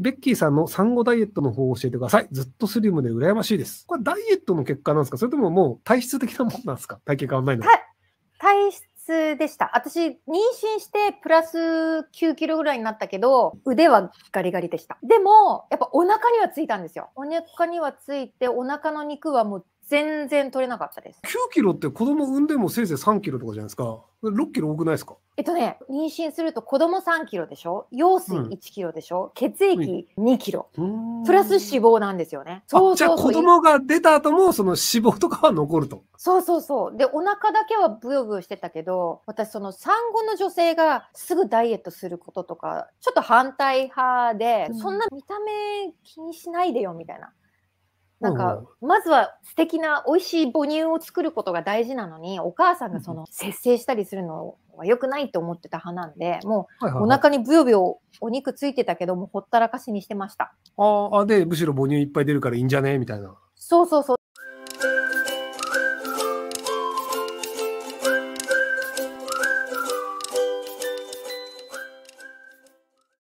ベッキーさんの産後ダイエットの方を教えてください。ずっとスリムで羨ましいです。これダイエットの結果なんですかそれとももう体質的なもんなんですか体型変わんないの体質でした。私、妊娠してプラス9キロぐらいになったけど、腕はガリガリでした。でも、やっぱお腹にはついたんですよ。お腹にはついて、お腹の肉はもう全然取れなかったです。9キロって子供産んでもせいぜい3キロとかじゃないですか。6キロ多くないですかえっとね、妊娠すると子供3キロでしょ羊水1キロでしょ、うん、血液2キロ、うん、プラス脂肪なんですよね。そうそうそう。子供が出た後もその脂肪とかは残ると。そうそうそう。で、お腹だけはブヨブヨしてたけど、私その産後の女性がすぐダイエットすることとか、ちょっと反対派で、うん、そんな見た目気にしないでよみたいな。なんか、まずは素敵な美味しい母乳を作ることが大事なのに、お母さんがその節制したりするのは良くないと思ってた派なんで、もうお腹にぶよぶよお肉ついてたけども、ほったらかしにしてました。ああ、で、むしろ母乳いっぱい出るからいいんじゃねみたいな。そうそうそう。